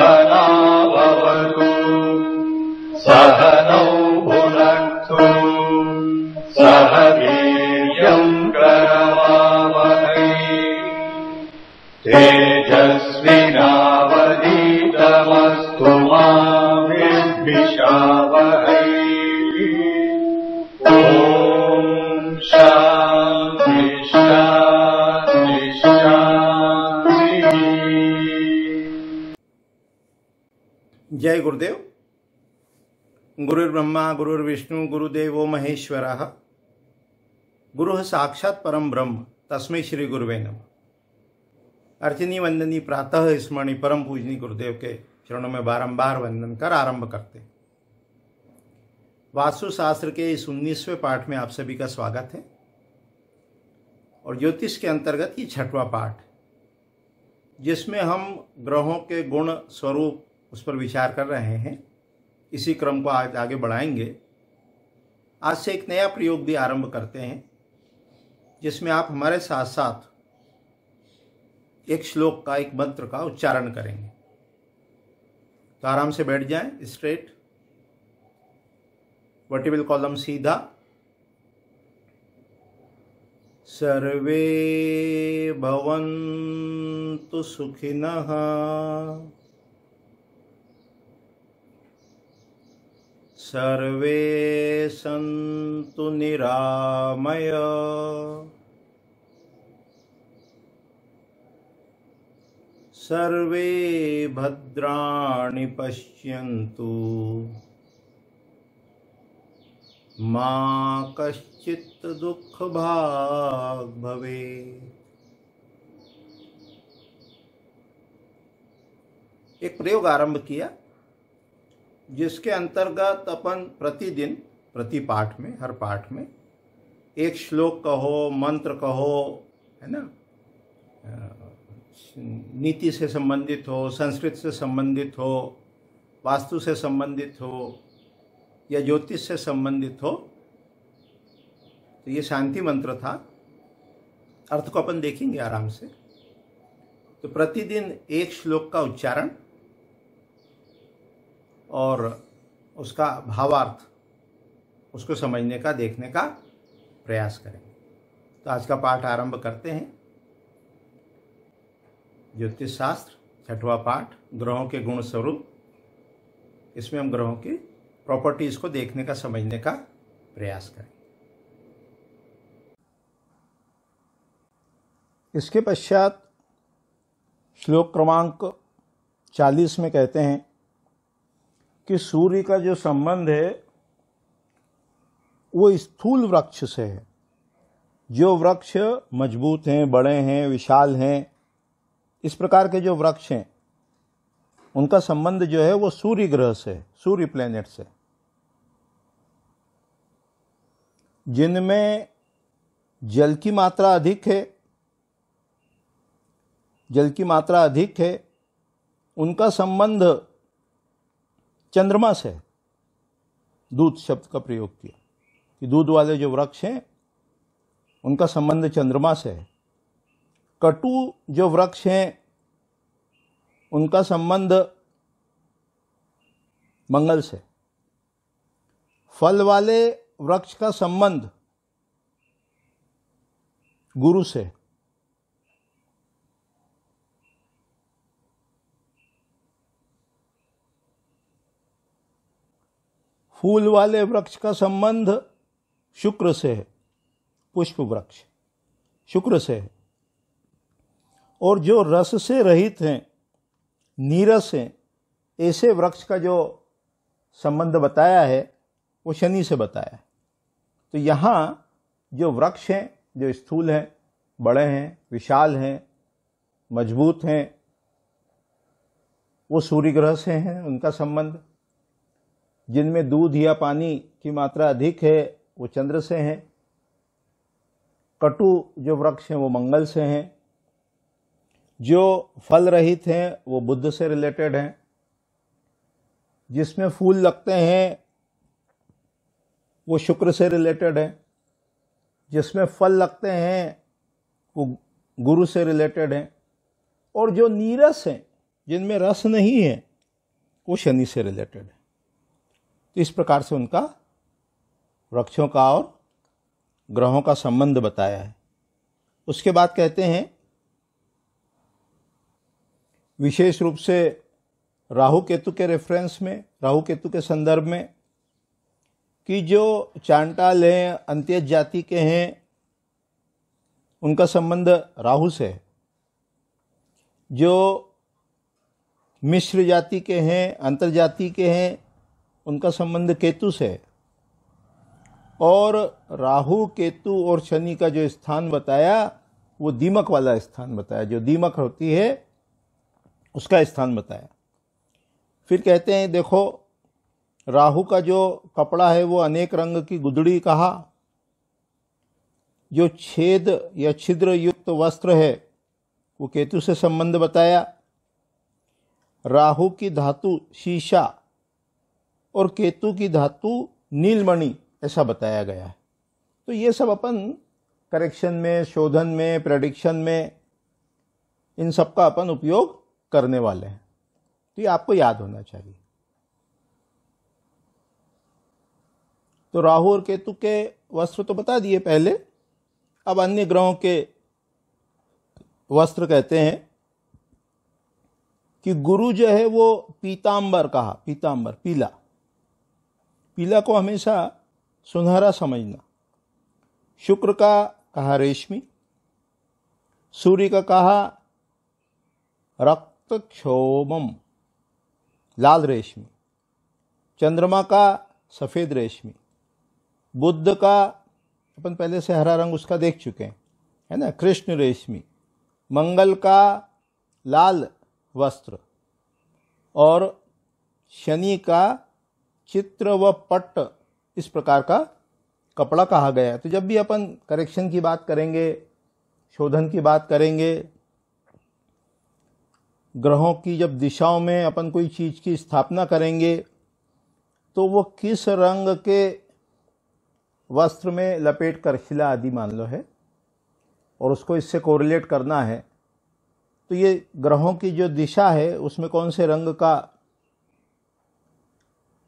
Hare जय गुरुदेव गुरुर्ब्रह्मा गुरुर्विष्णु गुरुदेवो महेश्वर गुरु साक्षात परम ब्रह्म तस्मे श्री गुरुवे नम अर्चनी वंदनी प्रातः स्मरणी परम पूजनी गुरुदेव के चरणों में बारंबार वंदन कर आरंभ करते वास्तु शास्त्र के इस उन्नीसवें पाठ में आप सभी का स्वागत है और ज्योतिष के अंतर्गत ये छठवा पाठ जिसमें हम ग्रहों के गुण स्वरूप उस पर विचार कर रहे हैं इसी क्रम को आज आगे बढ़ाएंगे आज से एक नया प्रयोग भी आरंभ करते हैं जिसमें आप हमारे साथ साथ एक श्लोक का एक मंत्र का उच्चारण करेंगे तो आराम से बैठ जाएं स्ट्रेट वर्टिबल कॉलम सीधा सर्वे भवन्तु सुखिनः सर्वे सन्तु निरामय सर्वे भद्राणि पश्यन्तु मा कश्चित् दुःखभाग् भवे एक प्रयोग आरंभ किया जिसके अंतर्गत अपन प्रतिदिन प्रति पाठ में हर पाठ में एक श्लोक कहो मंत्र कहो है ना नीति से संबंधित हो संस्कृत से संबंधित हो वास्तु से संबंधित हो या ज्योतिष से संबंधित हो तो ये शांति मंत्र था अर्थ को अपन देखेंगे आराम से तो प्रतिदिन एक श्लोक का उच्चारण और उसका भावार्थ उसको समझने का देखने का प्रयास करेंगे तो आज का पाठ आरंभ करते हैं ज्योतिष शास्त्र छठवा पाठ ग्रहों के गुण स्वरूप इसमें हम ग्रहों की प्रॉपर्टीज को देखने का समझने का प्रयास करें इसके पश्चात श्लोक क्रमांक 40 में कहते हैं कि सूर्य का जो संबंध है वो स्थूल वृक्ष से है जो वृक्ष मजबूत हैं बड़े हैं विशाल हैं इस प्रकार के जो वृक्ष हैं उनका संबंध जो है वो सूर्य ग्रह से सूर्य प्लेनेट से जिनमें जल की मात्रा अधिक है जल की मात्रा अधिक है उनका संबंध चंद्रमा से दूध शब्द का प्रयोग किया कि दूध वाले जो वृक्ष हैं उनका संबंध चंद्रमा से है कटु जो वृक्ष हैं उनका संबंध मंगल से फल वाले वृक्ष का संबंध गुरु से फूल वाले वृक्ष का संबंध शुक्र से है पुष्प वृक्ष शुक्र से है और जो रस से रहित हैं नीरस हैं ऐसे वृक्ष का जो संबंध बताया है वो शनि से बताया है तो यहाँ जो वृक्ष हैं जो स्थूल हैं बड़े हैं विशाल हैं मजबूत हैं वो सूर्य ग्रह से हैं उनका संबंध जिनमें दूध या पानी की मात्रा अधिक है वो चंद्र से हैं कटु जो वृक्ष हैं वो मंगल से हैं जो फल रहित हैं वो बुद्ध से रिलेटेड हैं जिसमें फूल लगते हैं वो शुक्र से रिलेटेड है जिसमें फल लगते हैं वो गुरु से रिलेटेड हैं और जो नीरस हैं जिनमें रस नहीं है वो शनि से रिलेटेड है तो इस प्रकार से उनका वृक्षों का और ग्रहों का संबंध बताया है उसके बाद कहते हैं विशेष रूप से राहु केतु के रेफरेंस में राहु केतु के संदर्भ में कि जो चांटाल हैं अंत्यज जाति के हैं उनका संबंध राहु से है जो मिश्र जाति के हैं अंतर जाति के हैं उनका संबंध केतु से है और राहु केतु और शनि का जो स्थान बताया वो दीमक वाला स्थान बताया जो दीमक होती है उसका स्थान बताया फिर कहते हैं देखो राहु का जो कपड़ा है वो अनेक रंग की गुदड़ी कहा जो छेद या छिद्र युक्त वस्त्र है वो केतु से संबंध बताया राहु की धातु शीशा और केतु की धातु नीलमणि ऐसा बताया गया है तो ये सब अपन करेक्शन में शोधन में प्रडिक्शन में इन सब का अपन उपयोग करने वाले हैं तो ये आपको याद होना चाहिए तो राहु और केतु के वस्त्र तो बता दिए पहले अब अन्य ग्रहों के वस्त्र कहते हैं कि गुरु जो है वो पीतांबर कहा पीतांबर पीला पीला को हमेशा सुनहरा समझना शुक्र का कहा रेशमी सूर्य का कहा रक्त क्षोभम लाल रेशमी चंद्रमा का सफ़ेद रेशमी बुद्ध का अपन पहले से हरा रंग उसका देख चुके हैं है ना कृष्ण रेशमी मंगल का लाल वस्त्र और शनि का चित्र व पट इस प्रकार का कपड़ा कहा गया है तो जब भी अपन करेक्शन की बात करेंगे शोधन की बात करेंगे ग्रहों की जब दिशाओं में अपन कोई चीज़ की स्थापना करेंगे तो वो किस रंग के वस्त्र में लपेट कर शिला आदि मान लो है और उसको इससे कोरिलेट करना है तो ये ग्रहों की जो दिशा है उसमें कौन से रंग का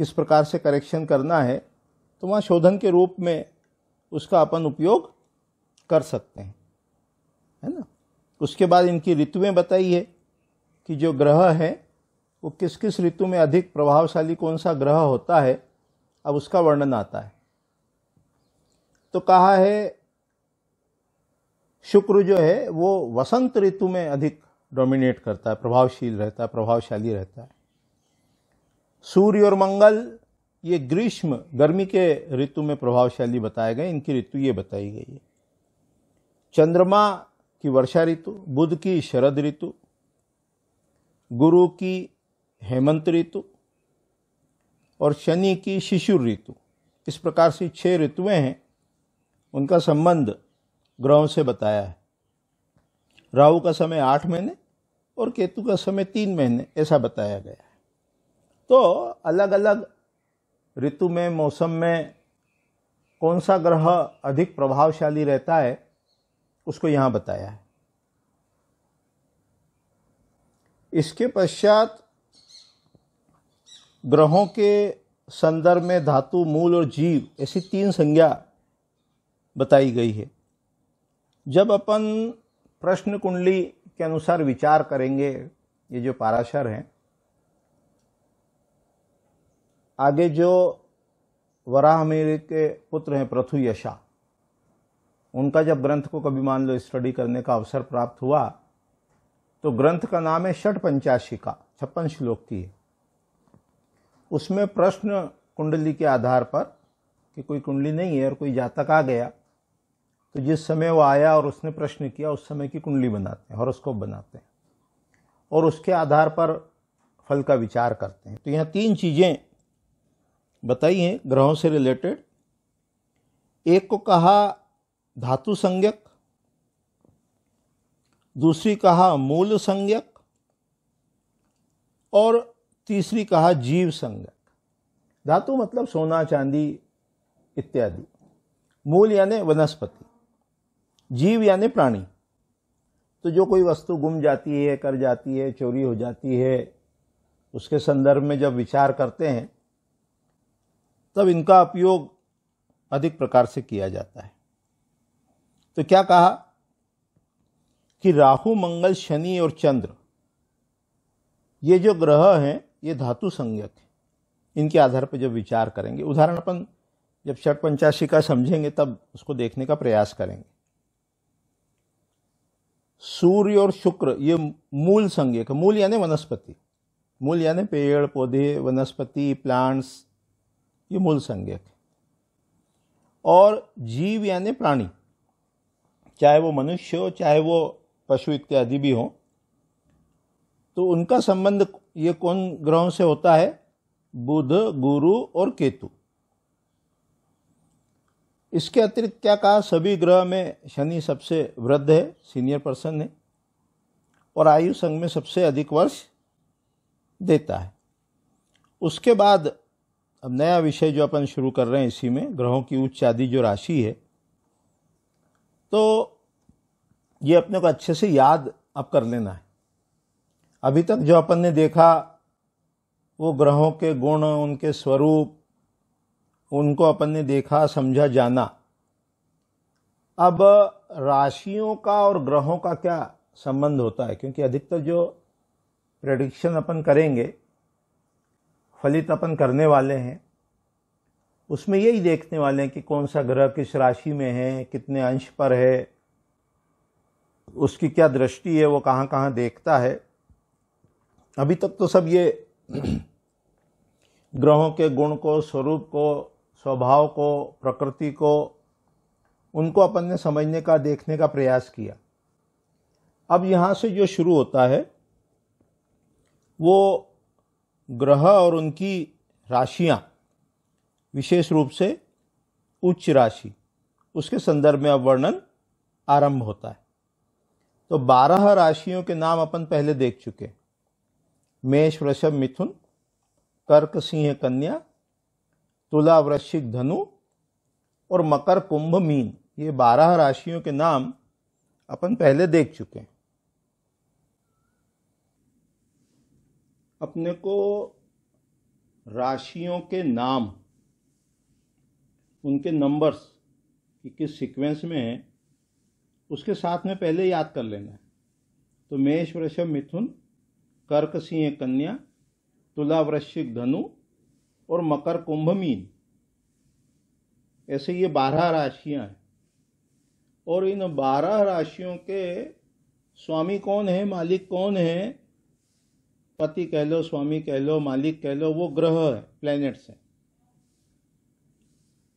किस प्रकार से करेक्शन करना है तो वहाँ शोधन के रूप में उसका अपन उपयोग कर सकते हैं है ना उसके बाद इनकी ऋतुएं बताई है कि जो ग्रह हैं वो किस किस ऋतु में अधिक प्रभावशाली कौन सा ग्रह होता है अब उसका वर्णन आता है तो कहा है शुक्र जो है वो वसंत ऋतु में अधिक डोमिनेट करता है प्रभावशील रहता है प्रभावशाली रहता है सूर्य और मंगल ये ग्रीष्म गर्मी के ऋतु में प्रभावशाली बताए गए इनकी ऋतु ये बताई गई है चंद्रमा की वर्षा ऋतु बुध की शरद ऋतु गुरु की हेमंत ऋतु और शनि की शिशु ऋतु इस प्रकार से छह ऋतुएं हैं उनका संबंध ग्रहों से बताया है राहु का समय आठ महीने और केतु का समय तीन महीने ऐसा बताया गया है तो अलग अलग ऋतु में मौसम में कौन सा ग्रह अधिक प्रभावशाली रहता है उसको यहाँ बताया है इसके पश्चात ग्रहों के संदर्भ में धातु मूल और जीव ऐसी तीन संज्ञा बताई गई है जब अपन प्रश्न कुंडली के अनुसार विचार करेंगे ये जो पाराशर हैं आगे जो वराह मेरे के पुत्र हैं पृथु यशा उनका जब ग्रंथ को कभी मान लो स्टडी करने का अवसर प्राप्त हुआ तो ग्रंथ का नाम है पंचाशी का छप्पन श्लोक की है उसमें प्रश्न कुंडली के आधार पर कि कोई कुंडली नहीं है और कोई जातक आ गया तो जिस समय वो आया और उसने प्रश्न किया उस समय की कुंडली बनाते हैं हॉरोस्कोप बनाते हैं और उसके आधार पर फल का विचार करते हैं तो यहाँ तीन चीज़ें बताइए ग्रहों से रिलेटेड एक को कहा धातु संज्ञक दूसरी कहा मूल संज्ञक और तीसरी कहा जीव संज्ञक धातु मतलब सोना चांदी इत्यादि मूल यानी वनस्पति जीव यानी प्राणी तो जो कोई वस्तु गुम जाती है कर जाती है चोरी हो जाती है उसके संदर्भ में जब विचार करते हैं तब इनका उपयोग अधिक प्रकार से किया जाता है तो क्या कहा कि राहु मंगल शनि और चंद्र ये जो ग्रह हैं ये धातु संज्ञक हैं इनके आधार पर जब विचार करेंगे उदाहरण अपन जब षट पंचाशी का समझेंगे तब उसको देखने का प्रयास करेंगे सूर्य और शुक्र ये मूल संज्ञक मूल यानी वनस्पति मूल यानी पेड़ पौधे वनस्पति प्लांट्स ये मूल संज्ञक और जीव यानी प्राणी चाहे वो मनुष्य हो चाहे वो पशु इत्यादि भी हो तो उनका संबंध ये कौन ग्रहों से होता है बुध गुरु और केतु इसके अतिरिक्त क्या कहा सभी ग्रह में शनि सबसे वृद्ध है सीनियर पर्सन है और आयु संघ में सबसे अधिक वर्ष देता है उसके बाद अब नया विषय जो अपन शुरू कर रहे हैं इसी में ग्रहों की उच्च आदि जो राशि है तो ये अपने को अच्छे से याद अब कर लेना है अभी तक जो अपन ने देखा वो ग्रहों के गुण उनके स्वरूप उनको अपन ने देखा समझा जाना अब राशियों का और ग्रहों का क्या संबंध होता है क्योंकि अधिकतर जो प्रडिक्शन अपन करेंगे फलित अपन करने वाले हैं उसमें यही देखने वाले हैं कि कौन सा ग्रह किस राशि में है कितने अंश पर है उसकी क्या दृष्टि है वो कहाँ कहाँ देखता है अभी तक तो सब ये ग्रहों के गुण को स्वरूप को स्वभाव को प्रकृति को उनको अपन ने समझने का देखने का प्रयास किया अब यहाँ से जो शुरू होता है वो ग्रह और उनकी राशियां विशेष रूप से उच्च राशि उसके संदर्भ में अब वर्णन आरंभ होता है तो बारह राशियों के नाम अपन पहले देख चुके मेष वृषभ मिथुन कर्क सिंह कन्या तुला वृश्चिक धनु और मकर कुंभ मीन ये बारह राशियों के नाम अपन पहले देख चुके हैं अपने को राशियों के नाम उनके नंबर्स कि किस सीक्वेंस में है उसके साथ में पहले याद कर लेना है तो मेष वृषभ मिथुन कर्क सिंह कन्या तुला वृश्चिक धनु और मकर कुंभ मीन ऐसे ये बारह राशियां हैं और इन बारह राशियों के स्वामी कौन है मालिक कौन है पति कह लो स्वामी कह लो मालिक कह लो वो ग्रह है प्लैनेट्स हैं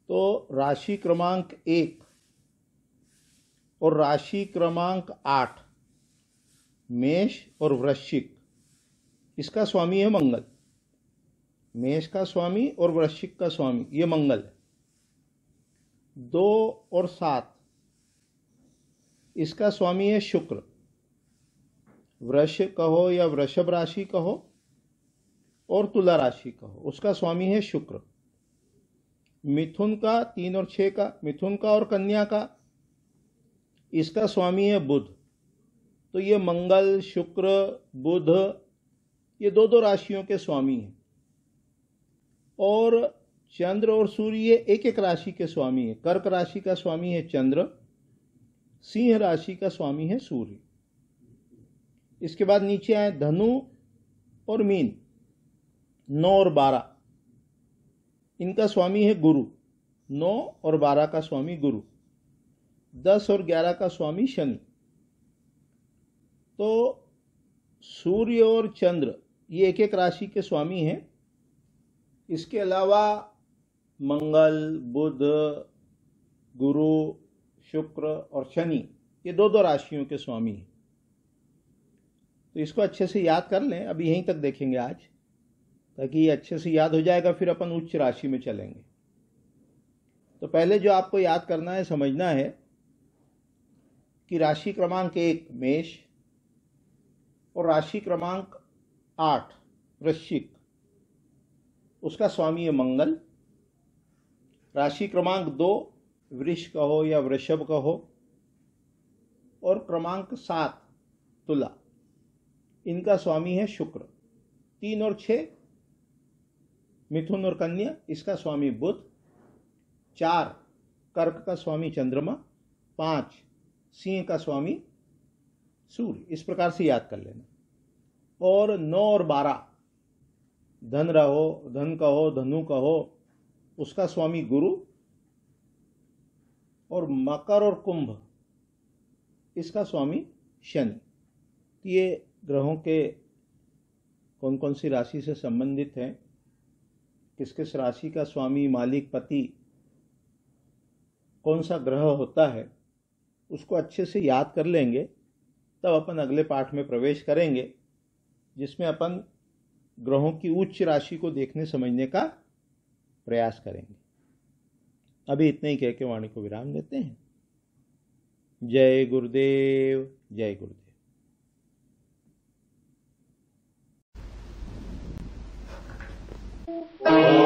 तो राशि क्रमांक एक और राशि क्रमांक आठ मेष और वृश्चिक इसका स्वामी है मंगल मेष का स्वामी और वृश्चिक का स्वामी ये मंगल है दो और सात इसका स्वामी है शुक्र वृष कहो या वृषभ राशि कहो और तुला राशि कहो उसका स्वामी है शुक्र मिथुन का तीन और छः का मिथुन का और कन्या का इसका स्वामी है बुध तो ये मंगल शुक्र बुध ये दो दो राशियों के स्वामी हैं और चंद्र और सूर्य एक एक राशि के स्वामी है कर्क राशि का स्वामी है चंद्र सिंह राशि का स्वामी है सूर्य इसके बाद नीचे आए धनु और मीन नौ और बारह इनका स्वामी है गुरु नौ और बारह का स्वामी गुरु दस और ग्यारह का स्वामी शनि तो सूर्य और चंद्र ये एक एक राशि के स्वामी हैं इसके अलावा मंगल बुध गुरु शुक्र और शनि ये दो दो राशियों के स्वामी हैं तो इसको अच्छे से याद कर लें अभी यहीं तक देखेंगे आज ताकि ये अच्छे से याद हो जाएगा फिर अपन उच्च राशि में चलेंगे तो पहले जो आपको याद करना है समझना है कि राशि क्रमांक एक मेष और राशि क्रमांक आठ वृश्चिक उसका स्वामी है मंगल राशि क्रमांक दो वृष कहो या वृषभ कहो और क्रमांक सात तुला इनका स्वामी है शुक्र तीन और छ मिथुन और कन्या इसका स्वामी बुध चार कर्क का स्वामी चंद्रमा पांच सिंह का स्वामी सूर्य इस प्रकार से याद कर लेना और नौ और बारह धन रहो धन कहो धनु कहो उसका स्वामी गुरु और मकर और कुंभ इसका स्वामी शनि ये ग्रहों के कौन कौन सी राशि से संबंधित हैं किस किस राशि का स्वामी मालिक पति कौन सा ग्रह होता है उसको अच्छे से याद कर लेंगे तब अपन अगले पाठ में प्रवेश करेंगे जिसमें अपन ग्रहों की उच्च राशि को देखने समझने का प्रयास करेंगे अभी इतने ही कह के वाणी को विराम देते हैं जय गुरुदेव जय गुरुदेव Thank